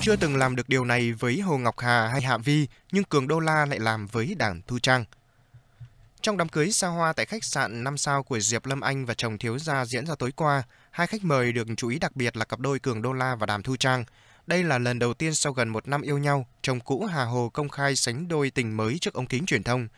Chưa từng làm được điều này với Hồ Ngọc Hà hay Hạ Vi, nhưng Cường Đô La lại làm với Đảng Thu Trang. Trong đám cưới xa hoa tại khách sạn 5 sao của Diệp Lâm Anh và chồng thiếu gia diễn ra tối qua, hai khách mời được chú ý đặc biệt là cặp đôi Cường Đô La và Đàm Thu Trang. Đây là lần đầu tiên sau gần một năm yêu nhau, chồng cũ Hà Hồ công khai sánh đôi tình mới trước ống kính truyền thông.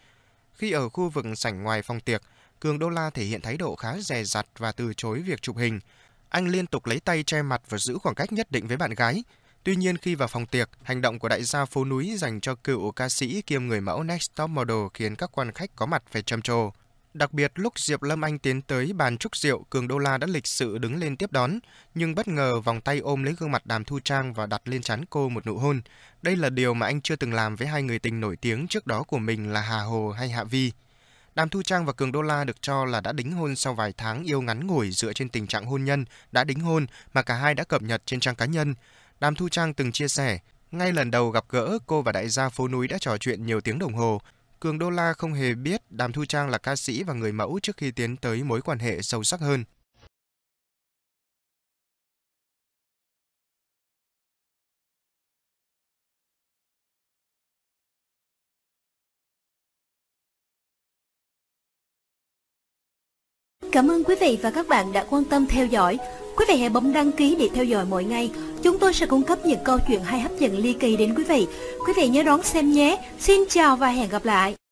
Khi ở khu vực sảnh ngoài phòng tiệc, Cường Đô La thể hiện thái độ khá dè dặt và từ chối việc chụp hình. Anh liên tục lấy tay che mặt và giữ khoảng cách nhất định với bạn gái, Tuy nhiên khi vào phòng tiệc, hành động của đại gia phố núi dành cho cựu ca sĩ kiêm người mẫu Next Top Model khiến các quan khách có mặt phải trầm trồ. Đặc biệt lúc Diệp Lâm Anh tiến tới bàn trúc rượu, Cường Đô La đã lịch sự đứng lên tiếp đón, nhưng bất ngờ vòng tay ôm lấy gương mặt Đàm Thu Trang và đặt lên trán cô một nụ hôn. Đây là điều mà anh chưa từng làm với hai người tình nổi tiếng trước đó của mình là Hà Hồ hay Hạ Vi. Đàm Thu Trang và Cường Đô La được cho là đã đính hôn sau vài tháng yêu ngắn ngủi dựa trên tình trạng hôn nhân, đã đính hôn mà cả hai đã cập nhật trên trang cá nhân. Đàm Thu Trang từng chia sẻ, ngay lần đầu gặp gỡ, cô và đại gia phố núi đã trò chuyện nhiều tiếng đồng hồ. Cường Đô La không hề biết Đàm Thu Trang là ca sĩ và người mẫu trước khi tiến tới mối quan hệ sâu sắc hơn. Cảm ơn quý vị và các bạn đã quan tâm theo dõi. Quý vị hãy bấm đăng ký để theo dõi mỗi ngày. Chúng tôi sẽ cung cấp những câu chuyện hay hấp dẫn ly kỳ đến quý vị. Quý vị nhớ đón xem nhé. Xin chào và hẹn gặp lại.